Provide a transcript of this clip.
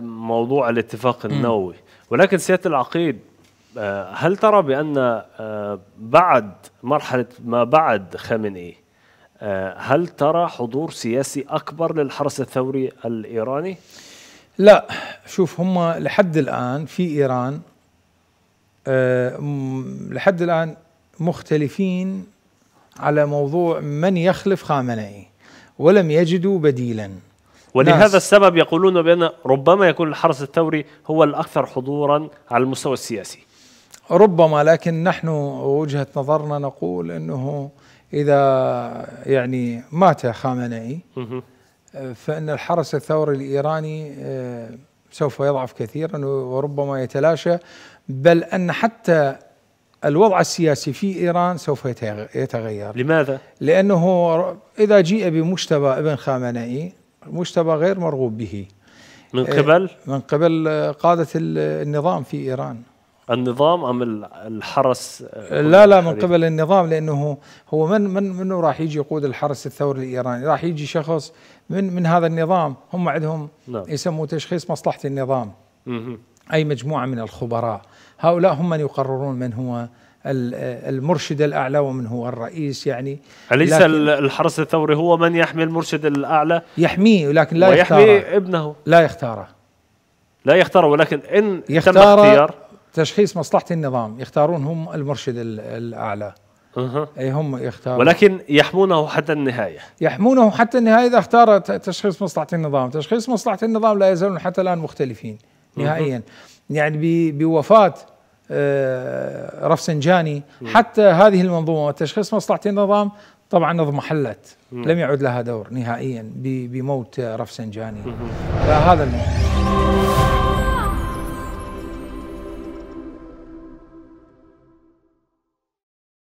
موضوع الاتفاق النووي ولكن سياده العقيد آه، هل ترى بان آه، بعد مرحله ما بعد خامنئي إيه، آه، هل ترى حضور سياسي اكبر للحرس الثوري الايراني؟ لا شوف هم لحد الان في ايران لحد الان مختلفين على موضوع من يخلف خامنئي إيه، ولم يجدوا بديلا ولهذا ناس. السبب يقولون بأن ربما يكون الحرس الثوري هو الأكثر حضورا على المستوى السياسي ربما لكن نحن وجهة نظرنا نقول أنه إذا يعني مات خامنئي فإن الحرس الثوري الإيراني آه، سوف يضعف كثيرا وربما يتلاشى بل أن حتى الوضع السياسي في ايران سوف يتغير لماذا؟ لانه اذا جيء بمجتبى ابن خامنئي مجتبى غير مرغوب به من قبل آه، من قبل آه، قادة النظام في إيران النظام أم الحرس آه، لا لا من قبل النظام لأنه هو من من منو راح يجي يقود الحرس الثوري الإيراني راح يجي شخص من من هذا النظام هم عندهم نعم. يسموه تشخيص مصلحة النظام مه. أي مجموعة من الخبراء هؤلاء هم من يقررون من هو المرشد الاعلى ومن هو الرئيس يعني اليس الحرس الثوري هو من يحمي المرشد الاعلى يحميه لكن لا ويحمي ابنه لا يختاره لا يختاره ولكن ان يختار تم تشخيص مصلحه النظام يختارون هم المرشد الاعلى اي هم يختارون ولكن يحمونه حتى النهايه يحمونه حتى النهايه اذا اختار تشخيص مصلحه النظام تشخيص مصلحه النظام لا يزالون حتى الان مختلفين نهائيا يعني بوفاه آه، رفسنجاني حتى هذه المنظومه وتشخيص مصلحه النظام طبعا اضمحلت لم يعد لها دور نهائيا بموت رفسنجاني فهذا الموضوع